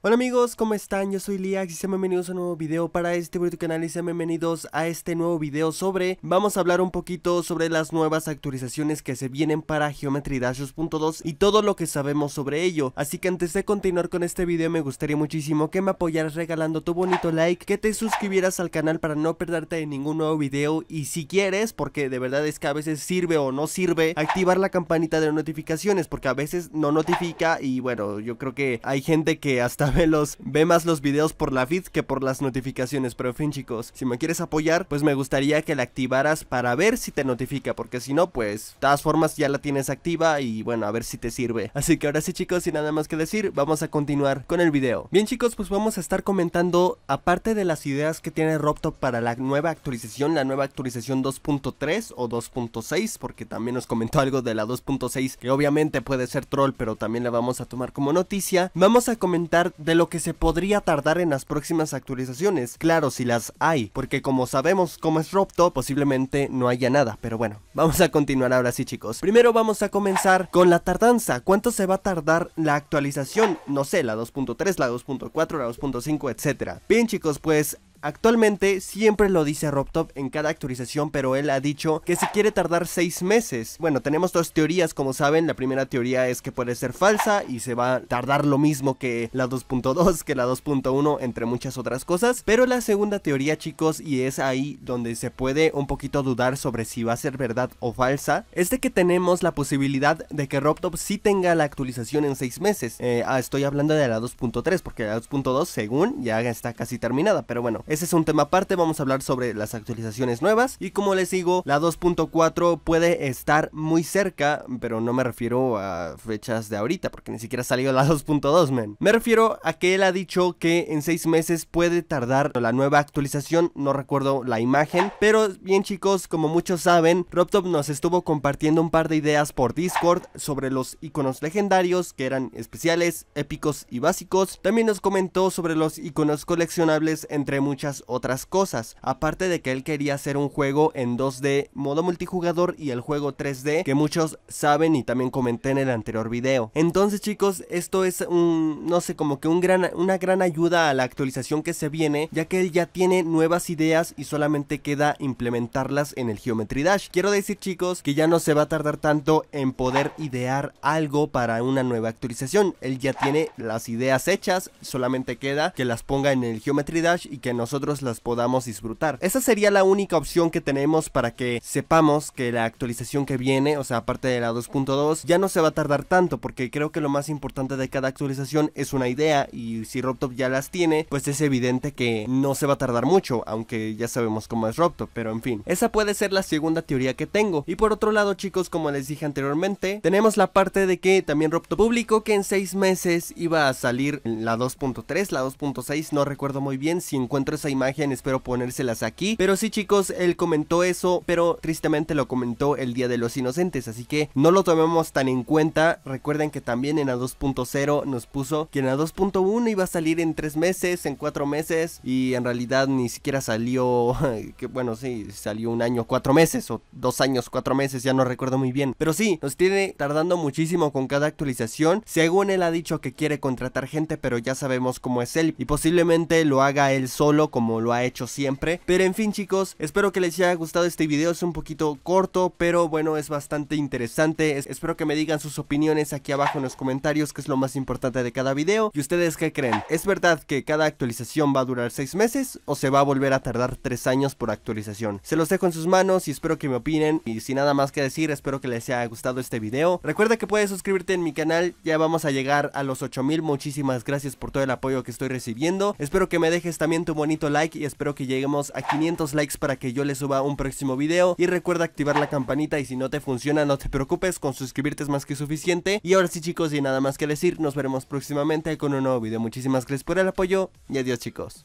Hola amigos, ¿cómo están? Yo soy Liax y sean bienvenidos a un nuevo video para este bonito canal y sean bienvenidos a este nuevo video sobre Vamos a hablar un poquito sobre las nuevas actualizaciones que se vienen para Geometry Dash 2.2 y todo lo que sabemos sobre ello Así que antes de continuar con este video me gustaría muchísimo que me apoyaras regalando tu bonito like Que te suscribieras al canal para no perderte ningún nuevo video y si quieres, porque de verdad es que a veces sirve o no sirve Activar la campanita de notificaciones porque a veces no notifica y bueno, yo creo que hay gente que hasta ve, más los videos por la feed que por las notificaciones. Pero en fin chicos, si me quieres apoyar, pues me gustaría que la activaras para ver si te notifica. Porque si no, pues de todas formas ya la tienes activa y bueno, a ver si te sirve. Así que ahora sí chicos, sin nada más que decir, vamos a continuar con el video. Bien chicos, pues vamos a estar comentando, aparte de las ideas que tiene RobTop para la nueva actualización, la nueva actualización 2.3 o 2.6, porque también nos comentó algo de la 2.6 que obviamente puede ser troll, pero también la vamos a tomar como noticia. Vamos a comentar de lo que se podría tardar en las próximas actualizaciones, claro si las hay, porque como sabemos como es Ropto, posiblemente no haya nada, pero bueno, vamos a continuar ahora sí chicos. Primero vamos a comenzar con la tardanza, ¿cuánto se va a tardar la actualización? No sé, la 2.3, la 2.4, la 2.5, etcétera. Bien chicos, pues Actualmente siempre lo dice RobTop en cada actualización, pero él ha dicho que se quiere tardar 6 meses. Bueno, tenemos dos teorías, como saben. La primera teoría es que puede ser falsa y se va a tardar lo mismo que la 2.2, que la 2.1, entre muchas otras cosas. Pero la segunda teoría, chicos, y es ahí donde se puede un poquito dudar sobre si va a ser verdad o falsa, es de que tenemos la posibilidad de que RobTop sí tenga la actualización en 6 meses. Eh, ah, estoy hablando de la 2.3, porque la 2.2, según, ya está casi terminada, pero bueno ese es un tema aparte, vamos a hablar sobre las actualizaciones nuevas y como les digo, la 2.4 puede estar muy cerca, pero no me refiero a fechas de ahorita, porque ni siquiera ha salido la 2.2, men. Me refiero a que él ha dicho que en 6 meses puede tardar la nueva actualización, no recuerdo la imagen, pero bien chicos, como muchos saben, RobTop nos estuvo compartiendo un par de ideas por Discord sobre los iconos legendarios que eran especiales, épicos y básicos. También nos comentó sobre los iconos coleccionables entre muchos otras cosas, aparte de que él quería hacer un juego en 2D, modo multijugador y el juego 3D que muchos saben y también comenté en el anterior video. Entonces chicos, esto es un, no sé, como que un gran, una gran ayuda a la actualización que se viene, ya que él ya tiene nuevas ideas y solamente queda implementarlas en el Geometry Dash. Quiero decir chicos que ya no se va a tardar tanto en poder idear algo para una nueva actualización, él ya tiene las ideas hechas, solamente queda que las ponga en el Geometry Dash y que nos nosotros las podamos disfrutar. Esa sería la única opción que tenemos para que sepamos que la actualización que viene, o sea, aparte de la 2.2, ya no se va a tardar tanto, porque creo que lo más importante de cada actualización es una idea y si RobTop ya las tiene, pues es evidente que no se va a tardar mucho, aunque ya sabemos cómo es RobTop, pero en fin. Esa puede ser la segunda teoría que tengo. Y por otro lado, chicos, como les dije anteriormente, tenemos la parte de que también RobTop publicó que en seis meses iba a salir la 2.3, la 2.6, no recuerdo muy bien, si encuentro esa imagen, espero ponérselas aquí. Pero sí chicos, él comentó eso, pero tristemente lo comentó el Día de los Inocentes, así que no lo tomemos tan en cuenta. Recuerden que también en la 2.0 nos puso que en la 2.1 iba a salir en 3 meses, en 4 meses, y en realidad ni siquiera salió, que bueno, sí, salió un año, 4 meses, o 2 años, 4 meses, ya no recuerdo muy bien. Pero sí, nos tiene tardando muchísimo con cada actualización. Según él ha dicho que quiere contratar gente, pero ya sabemos cómo es él, y posiblemente lo haga él solo como lo ha hecho siempre. Pero en fin chicos, espero que les haya gustado este video, es un poquito corto, pero bueno, es bastante interesante. espero que me digan sus opiniones aquí abajo en los comentarios, que es lo más importante de cada video. ¿Y ustedes qué creen? ¿Es verdad que cada actualización va a durar 6 meses o se va a volver a tardar 3 años por actualización? Se los dejo en sus manos y espero que me opinen. Y sin nada más que decir, espero que les haya gustado este video. Recuerda que puedes suscribirte en mi canal, ya vamos a llegar a los 8000. Muchísimas gracias por todo el apoyo que estoy recibiendo. Espero que me dejes también tu bonito like y espero que lleguemos a 500 likes para que yo les suba un próximo video. Y recuerda activar la campanita y si no te funciona no te preocupes, con suscribirte es más que suficiente. Y ahora sí chicos y nada más que decir, nos veremos próximamente con un nuevo video. Muchísimas gracias por el apoyo y adiós chicos.